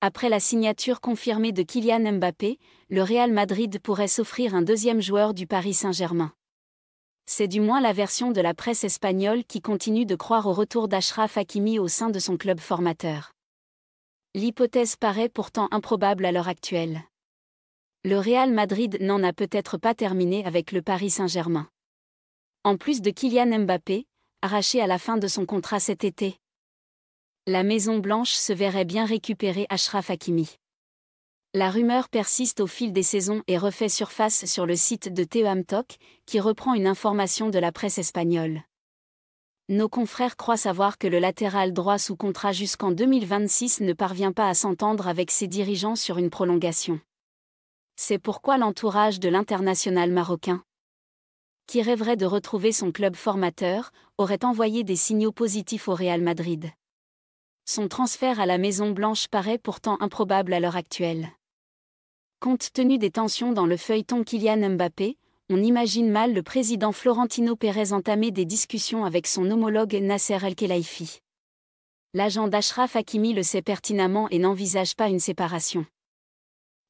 Après la signature confirmée de Kylian Mbappé, le Real Madrid pourrait s'offrir un deuxième joueur du Paris Saint-Germain. C'est du moins la version de la presse espagnole qui continue de croire au retour d'Ashraf Hakimi au sein de son club formateur. L'hypothèse paraît pourtant improbable à l'heure actuelle. Le Real Madrid n'en a peut-être pas terminé avec le Paris Saint-Germain. En plus de Kylian Mbappé, arraché à la fin de son contrat cet été, la Maison-Blanche se verrait bien récupérer Ashraf Hakimi. La rumeur persiste au fil des saisons et refait surface sur le site de Teamtok, qui reprend une information de la presse espagnole. Nos confrères croient savoir que le latéral droit sous contrat jusqu'en 2026 ne parvient pas à s'entendre avec ses dirigeants sur une prolongation. C'est pourquoi l'entourage de l'international marocain, qui rêverait de retrouver son club formateur, aurait envoyé des signaux positifs au Real Madrid son transfert à la Maison-Blanche paraît pourtant improbable à l'heure actuelle. Compte tenu des tensions dans le feuilleton Kylian Mbappé, on imagine mal le président Florentino Pérez entamer des discussions avec son homologue Nasser Al-Khelaifi. L'agent d'Ashraf Hakimi le sait pertinemment et n'envisage pas une séparation.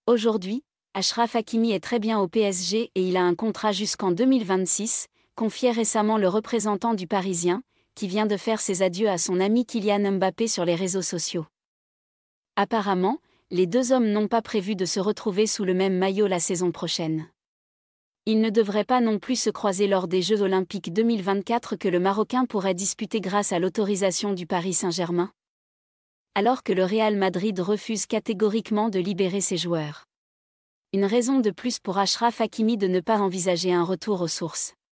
Aujourd'hui, Ashraf Hakimi est très bien au PSG et il a un contrat jusqu'en 2026, confiait récemment le représentant du Parisien, qui vient de faire ses adieux à son ami Kylian Mbappé sur les réseaux sociaux. Apparemment, les deux hommes n'ont pas prévu de se retrouver sous le même maillot la saison prochaine. Ils ne devraient pas non plus se croiser lors des Jeux olympiques 2024 que le Marocain pourrait disputer grâce à l'autorisation du Paris Saint-Germain. Alors que le Real Madrid refuse catégoriquement de libérer ses joueurs. Une raison de plus pour Ashraf Hakimi de ne pas envisager un retour aux sources.